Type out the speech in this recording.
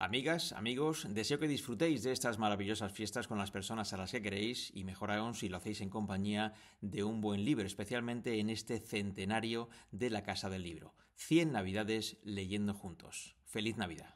Amigas, amigos, deseo que disfrutéis de estas maravillosas fiestas con las personas a las que queréis y mejor aún si lo hacéis en compañía de un buen libro, especialmente en este centenario de la Casa del Libro. 100 Navidades leyendo juntos. ¡Feliz Navidad!